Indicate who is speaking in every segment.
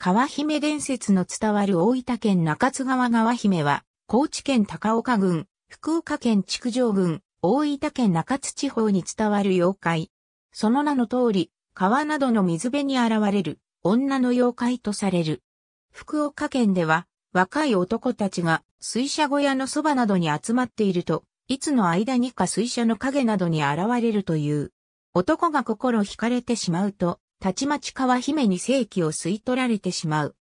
Speaker 1: 川姫伝説の伝わる大分県中津川川姫は、高知県高岡郡、福岡県築城郡、大分県中津地方に伝わる妖怪。その名の通り、川などの水辺に現れる、女の妖怪とされる。福岡県では、若い男たちが水車小屋のそばなどに集まっていると、いつの間にか水車の影などに現れるという。男が心惹かれてしまうと、たちまち川姫に正気を吸い取られてしまう。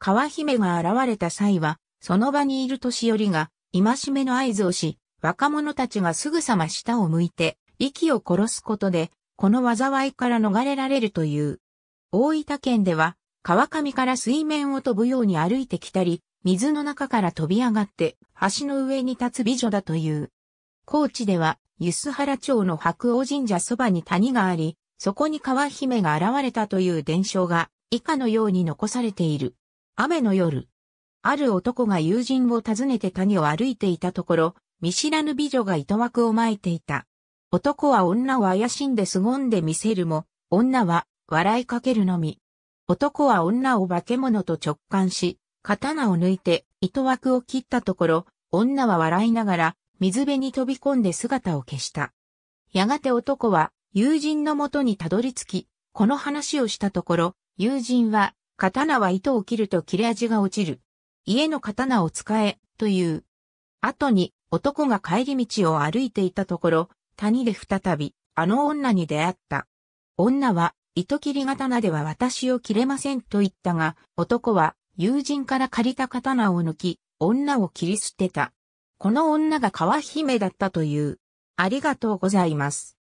Speaker 1: 川姫が現れた際は、その場にいる年寄りが、戒めの合図をし、若者たちがすぐさま下を向いて、息を殺すことで、この災いから逃れられるという。大分県では、川上から水面を飛ぶように歩いてきたり、水の中から飛び上がって、橋の上に立つ美女だという。高知では、梼原町の白王神社そばに谷があり、そこに川姫が現れたという伝承が以下のように残されている。雨の夜。ある男が友人を訪ねて谷を歩いていたところ、見知らぬ美女が糸枠を巻いていた。男は女を怪しんで凄んで見せるも、女は笑いかけるのみ。男は女を化け物と直感し、刀を抜いて糸枠を切ったところ、女は笑いながら水辺に飛び込んで姿を消した。やがて男は友人のもとにたどり着き、この話をしたところ、友人は、刀は糸を切ると切れ味が落ちる。家の刀を使え、という。後に、男が帰り道を歩いていたところ、谷で再び、あの女に出会った。女は、糸切り刀では私を切れませんと言ったが、男は、友人から借りた刀を抜き、女を切り捨てた。この女が川姫だったという。ありがとうございます。